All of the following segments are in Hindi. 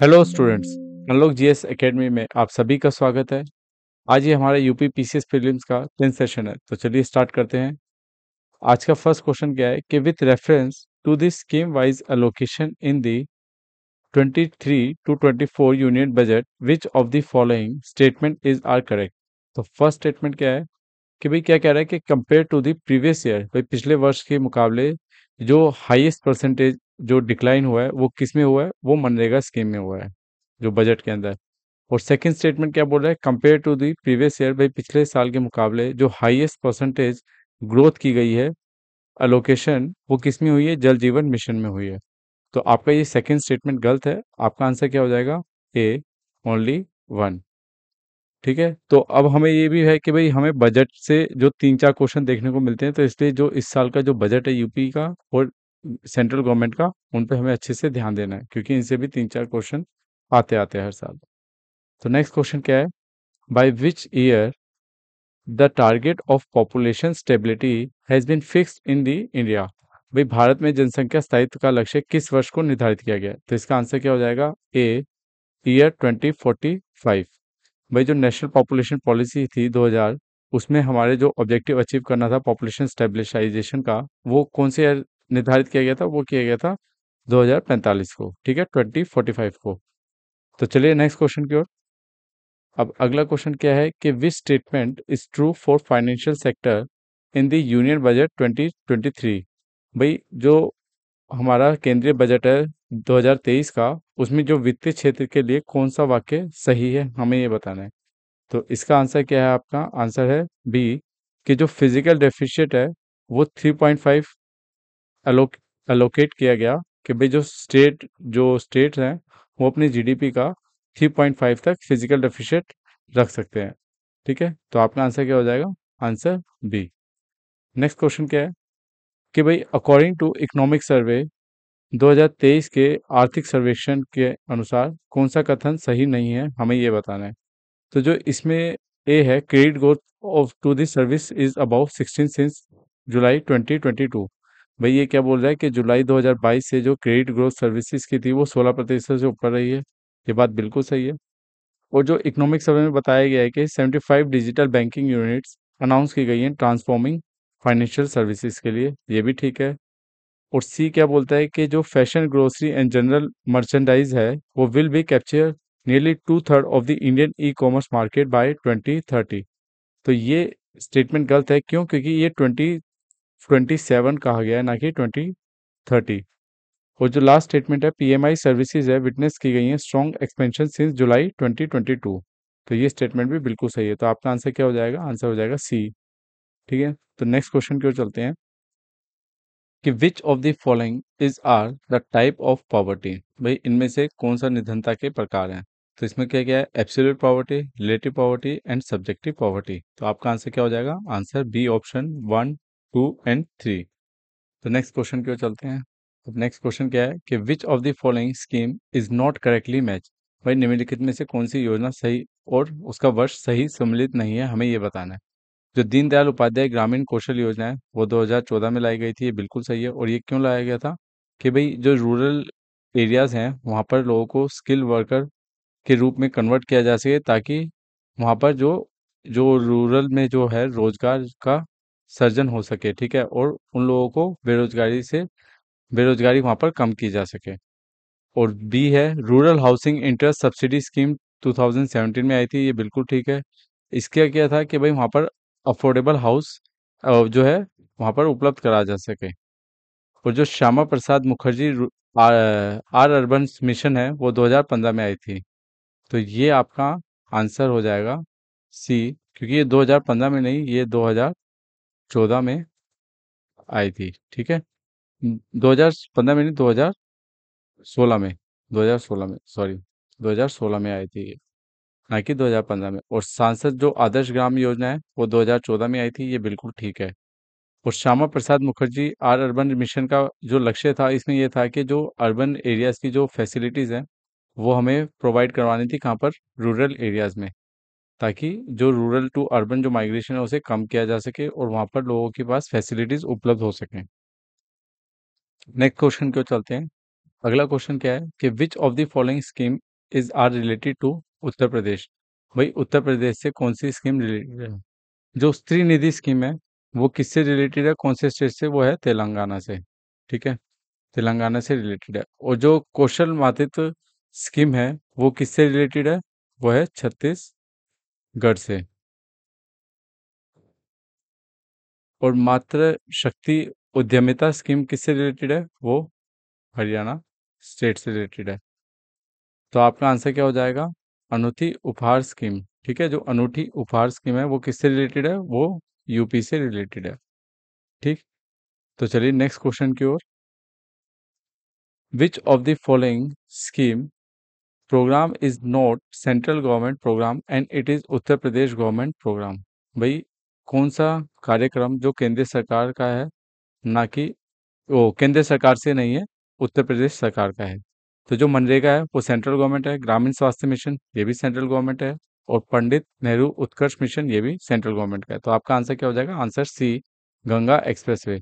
Hello students unlock GS academy में आप सभी का स्वागत है आज ये हमारे यूपी पीसीएस प्रीलिम्स का टेन सेशन है तो चलिए स्टार्ट करते हैं आज का फर्स्ट क्वेश्चन क्या है कि with reference to this scheme wise allocation in the 23 to 24 union budget which of the following statement is are correct तो फर्स्ट स्टेटमेंट क्या है कि भाई क्या कह रहा है कि compare to the previous year भाई पिछले वर्ष के मुकाबले जो हाईएस्ट परसेंटेज जो डिक्लाइन हुआ है वो किस में हुआ है वो मनरेगा स्कीम में हुआ है जो बजट के अंदर और सेकंड स्टेटमेंट क्या बोल रहा है compare to the previous year भाई पिछले साल के मुकाबले जो हाईएस्ट परसेंटेज ग्रोथ की गई है अलोकेशन वो किस में हुई है जल जीवन मिशन में हुई है तो आपका ये सेकंड स्टेटमेंट गलत है आपका आंसर क्या हो जाएगा ए ओनली वन ठीक है तो अब हमें ये भी है कि भाई हमें बजट से जो तीन चार क्वेश्चन देखने को मिलते हैं तो इसलिए जो इस साल का जो बजट है यूपी का और सेंट्रल गवर्नमेंट का उन पर हमें अच्छे से ध्यान देना है क्योंकि इनसे भी तीन चार क्वेश्चन आते आते हैं हर साल तो नेक्स्ट क्वेश्चन क्या है by which year the target of population stability has been fixed in the India भाई भारत में जनसंख्या स्थायित्व का लक्ष्य किस वर्ष को निर्धारित किया गया तो इसका आंसर क्या हो जाएगा ए ईयर 2045 फोर्टी फाइव भाई जो नेशनल पॉपुलेशन पॉलिसी थी 2000 उसमें हमारे जो ऑब्जेक्टिव अचीव करना था पॉपुलेशन स्टेबलिशाइजेशन का वो कौन से ईयर निर्धारित किया गया था वो किया गया था 2045 को ठीक है 2045 को तो चलिए नेक्स्ट क्वेश्चन की ओर अब अगला क्वेश्चन क्या है कि which statement is true for financial sector in the union budget 2023 भाई जो हमारा केंद्रीय बजट है 2023 का उसमें जो वित्तीय क्षेत्र के लिए कौन सा वाक्य सही है हमें ये बताना है तो इसका आंसर क्या है आपका आंसर है बी कि जो फिजिकल डेफिशिएट है वो 3.5 अलोक अलोकेट किया गया कि भाई जो स्टेट जो स्टेट हैं वो अपनी जीडीपी का 3.5 तक फिजिकल डेफिशिएट रख सकते हैं ठीक है तो आपका आंसर क्या हो जाएगा आंसर बी नेक्स्ट क्वेश्चन क्या है कि भाई अकॉर्डिंग टू इकोनॉमिक सर्वे 2023 के आर्थिक सर्वेक्षण के अनुसार कौन सा कथन सही नहीं है हमें ये बताना है तो जो इसमें ए है credit growth of to this service is about sixteen since जुलाई 2022 भाई ये क्या बोल रहा है कि जुलाई 2022 से जो क्रेडिट ग्रोथ सर्विसेज की थी वो 16 प्रतिशत से ऊपर रही है ये बात बिल्कुल सही है और जो इकोनॉमिक सर्वे में बताया गया है कि 75 डिजिटल बैंकिंग यूनिट्स अनाउंस की गई हैं ट्रांसफॉर्मिंग फाइनेंशियल सर्विसेज के लिए ये भी ठीक है और सी क्या बोलता है कि जो fashion grocery and general merchandise है वो will be capture nearly two third of the Indian e commerce market by twenty तो ये स्टेटमेंट गलत है क्यों क्योंकि ये ट्वेंटी ट्वेंटी सेवन कहा गया है ना कि ट्वेंटी थर्टी और जो लास्ट स्टेटमेंट है पीएमआई सर्विसेज है विटनेस की गई है स्ट्रॉन्ग एक्सपेंशन सिंस जुलाई 2022 तो ये स्टेटमेंट भी बिल्कुल सही है तो आपका आंसर क्या हो जाएगा आंसर हो जाएगा सी ठीक है तो नेक्स्ट क्वेश्चन की ओर चलते हैं कि which of the following is are the type of poverty भाई इनमें से कौन सा निधनता के प्रकार हैं तो इसमें क्या क्या है absolute poverty relative poverty and subjective poverty तो आपका आंसर क्या हो जाएगा answer B option one two and three तो नेक्स्ट क्वेश्चन की ओर चलते हैं अब नेक्स्ट क्वेश्चन क्या है कि which of the following scheme is not correctly match भाई निम्नलिखित में से कौन सी योजना सही और उसका वर्ष सही सम्मिलित नहीं है हमें ये बताना है जो दीनदयाल उपाध्याय ग्रामीण कौशल योजना है वो 2014 में लाई गई थी ये बिल्कुल सही है और ये क्यों लाया गया था कि भाई जो रूरल एरियाज़ हैं वहाँ पर लोगों को स्किल वर्कर के रूप में कन्वर्ट किया जा सके ताकि वहाँ पर जो जो रूरल में जो है रोज़गार का सर्जन हो सके ठीक है और उन लोगों को बेरोजगारी से बेरोजगारी वहाँ पर कम की जा सके और बी है rural housing interest subsidy scheme 2017 में आई थी ये बिल्कुल ठीक है इसका क्या था कि भाई वहाँ पर अफोर्डेबल हाउस जो है वहाँ पर उपलब्ध करा जा सके और जो Shyama Prasad Mukherjee rurban mission है वो 2015 में आई थी तो ये आपका आंसर हो जाएगा सी क्योंकि ये 2015 में नहीं ये चौदह में आई थी ठीक है दो हजार पंद्रह में नहीं दो हज़ार सोलह में दो हज़ार सोलह में सॉरी दो हज़ार सोलह में आई थी ना कि दो हज़ार पंद्रह में और सांसद जो आदर्श ग्राम योजना है वो दो हज़ार चौदह में आई थी ये बिल्कुल ठीक है और Shyama Prasad Mukherjee rurban mission का जो लक्ष्य था इसमें यह था कि जो अर्बन एरियाज़ की जो फैसिलिटीज़ हैं वो हमें प्रोवाइड करवानी थी कहाँ पर रूरल एरियाज़ में ताकि जो रूरल टू अर्बन जो माइग्रेशन है उसे कम किया जा सके और वहाँ पर लोगों के पास फैसिलिटीज़ उपलब्ध हो सकें नेक्स्ट क्वेश्चन क्यों चलते हैं अगला क्वेश्चन क्या है कि which of the following scheme is are related to Uttar Pradesh भाई उत्तर प्रदेश से कौन सी स्कीम रिलेटेड है जो स्त्री निधि स्कीम है वो किससे रिलेटेड है कौन से स्टेट से वो है तेलंगाना से ठीक है तेलंगाना से रिलेटेड है और जो कौशल मातृत्व स्कीम है वो किससे रिलेटेड है वो है छत्तीस घर से। और मात्र शक्ति उद्यमिता स्कीम किससे रिलेटेड है? वो हरियाणा स्टेट से रिलेटेड है। तो आपका आंसर क्या हो जाएगा? अनूठी उपहार स्कीम, ठीक है? जो अनूठी उपहार स्कीम है वो किससे रिलेटेड है? वो यूपी से रिलेटेड है। ठीक? तो चलिए नेक्स्ट क्वेश्चन की ओर। Which of the following scheme programme is not central government programme and it is Uttar Pradesh government programme भाई कौन सा कार्यक्रम जो केंद्र सरकार का है ना कि वो केंद्र सरकार से नहीं है उत्तर प्रदेश सरकार का है तो जो मनरेगा है वो सेंट्रल गवर्नमेंट है ग्रामीण स्वास्थ्य मिशन ये भी सेंट्रल गवर्नमेंट है और पंडित नेहरू उत्कर्ष मिशन ये भी सेंट्रल गवर्नमेंट का है तो आपका आंसर क्या हो जाएगा आंसर सी गंगा वे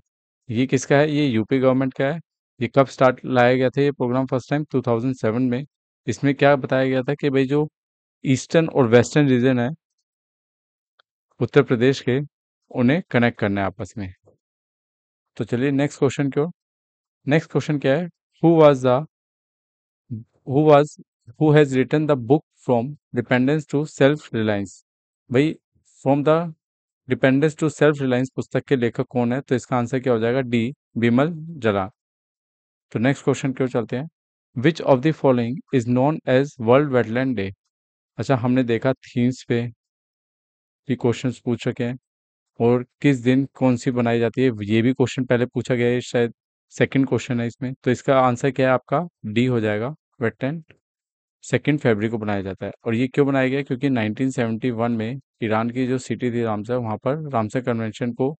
ये किसका है ये यूपी गवर्नमेंट का है ये कब स्टार्ट लाया गया था ये प्रोग्राम फर्स्ट टाइम 2007 में इसमें क्या बताया गया था कि भाई जो ईस्टर्न और वेस्टर्न रीजन है उत्तर प्रदेश के उन्हें कनेक्ट करना है आपस में तो चलिए नेक्स्ट क्वेश्चन क्यों नेक्स्ट क्वेश्चन क्या है who was the who was who has written the book from dependence to self reliance भाई from the dependence to self reliance पुस्तक के लेखक कौन है तो इसका आंसर क्या हो जाएगा डी बिमल जला तो नेक्स्ट क्वेश्चन क्यों चलते हैं which of the following is known as world wetland day अच्छा हमने देखा थीम्स पे भी क्वेश्चन पूछ चुके हैं और किस दिन कौन सी बनाई जाती है ये भी क्वेश्चन पहले पूछा गया है शायद सेकेंड क्वेश्चन है इसमें तो इसका आंसर क्या है आपका डी हो जाएगा वेटलैंड सेकेंड फेबरी को बनाया जाता है और ये क्यों बनाया गया क्योंकि 1971 में ईरान की जो सिटी थी रामसर वहाँ पर रामसर कन्वेंशन को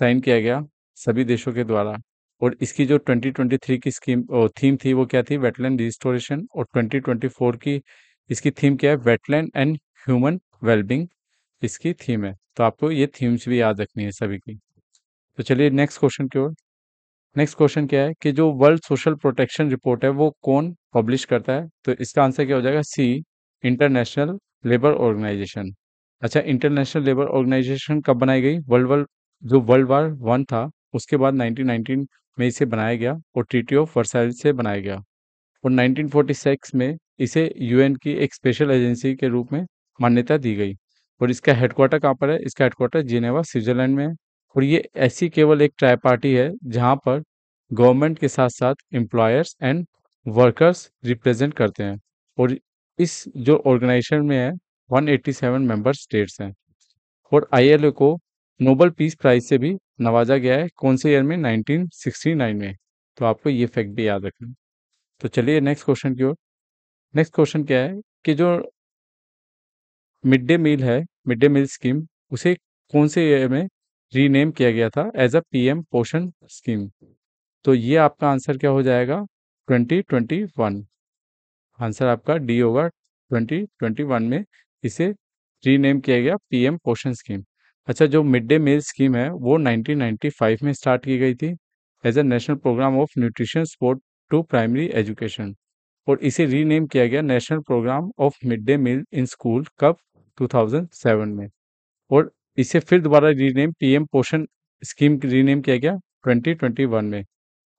साइन किया गया सभी देशों के द्वारा और इसकी जो 2023 की स्कीम थीम थी वो क्या थी वेटलैंड रिस्टोरेशन और 2024 की इसकी थीम क्या है वेटलैंड एंड ह्यूमन वेलबिंग इसकी थीम है तो आपको ये थीम्स भी याद रखनी है सभी की तो चलिए नेक्स्ट क्वेश्चन की ओर नेक्स्ट क्वेश्चन क्या है कि जो वर्ल्ड सोशल प्रोटेक्शन रिपोर्ट है वो कौन पब्लिश करता है तो इसका आंसर क्या हो जाएगा सी इंटरनेशनल लेबर ऑर्गेनाइजेशन अच्छा इंटरनेशनल लेबर ऑर्गेनाइजेशन कब बनाई गई वर्ल्ड वर्ल्ड जो वर्ल्ड वार वन था उसके बाद 1919 में इसे बनाया गया और ट्रीटी ऑफ वर्साइल से बनाया गया और 1946 में इसे यूएन की एक स्पेशल एजेंसी के रूप में मान्यता दी गई और इसका हेडक्वार्टर कहाँ पर है इसका हेडक्वार्टर जिनेवा स्विट्जरलैंड में है और ये ऐसी केवल एक ट्राई पार्टी है जहाँ पर गवर्नमेंट के साथ साथ एम्प्लॉयर्स एंड वर्कर्स रिप्रेजेंट करते हैं और इस जो ऑर्गेनाइजेशन में है 187 मेंबर स्टेट्स हैं और आईएलओ को नोबल पीस प्राइज से भी नवाजा गया है कौन से ईयर में 1969 में तो आपको ये फैक्ट भी याद रखना तो चलिए नेक्स्ट क्वेश्चन की ओर नेक्स्ट क्वेश्चन क्या है कि जो मिड डे मील है मिड डे मील स्कीम उसे कौन से ईयर में रीनेम किया गया था as a PM Poshan scheme तो ये आपका आंसर क्या हो जाएगा 2021 आंसर आपका डी होगा 2021 में इसे रीनेम किया गया पीएम पोषण स्कीम अच्छा जो मिड डे मील स्कीम है वो 1995 में स्टार्ट की गई थी as a national programme of nutrition support to primary education और इसे रीनेम किया गया national programme of mid day meal in school कब 2007 में और इसे फिर दोबारा rename PM Poshan scheme rename किया गया 2021 में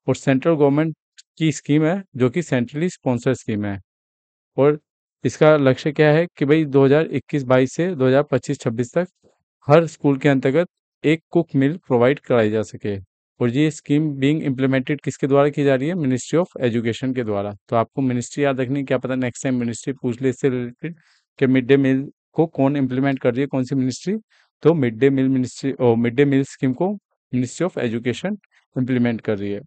और सेंट्रल गवर्नमेंट की स्कीम है जो कि सेंट्रली स्पॉन्सर स्कीम है और इसका लक्ष्य क्या है कि भाई 2021-22 से 2025-26 तक हर स्कूल के अंतर्गत एक कुक मील प्रोवाइड कराई जा सके और ये स्कीम बीइंग इम्प्लीमेंटेड किसके द्वारा की जा रही है मिनिस्ट्री ऑफ एजुकेशन के द्वारा तो आपको मिनिस्ट्री याद रखनी क्या पता नेक्स्ट टाइम मिनिस्ट्री पूछ ले इससे रिलेटेड कि मिड डे मील को कौन इम्प्लीमेंट कर रही है कौन सी मिनिस्ट्री तो मिड डे मील मिनिस्ट्री और मिड डे मील स्कीम को मिनिस्ट्री ऑफ एजुकेशन इम्प्लीमेंट कर रही है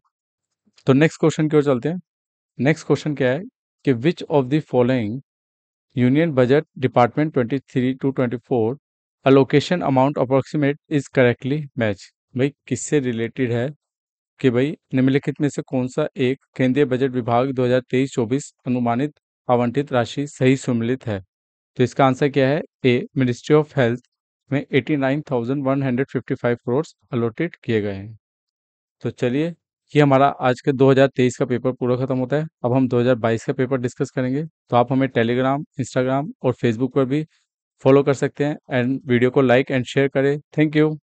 तो नेक्स्ट क्वेश्चन की ओर चलते हैं नेक्स्ट क्वेश्चन क्या है कि which of the following union budget department three two four allocation amount approximate is correctly match भाई किससे रिलेटेड है कि भाई निम्नलिखित में से कौन सा एक केंद्रीय बजट विभाग 2023-24 अनुमानित आवंटित राशि सही सम्मिलित है तो इसका आंसर क्या है ए मिनिस्ट्री ऑफ हेल्थ में 89,155 करोड़ अलोटेड किए गए हैं तो चलिए ये हमारा आज के 2023 का पेपर पूरा खत्म होता है अब हम 2022 का पेपर डिस्कस करेंगे तो आप हमें टेलीग्राम इंस्टाग्राम और फेसबुक पर भी फॉलो कर सकते हैं एंड वीडियो को लाइक एंड शेयर करें थैंक यू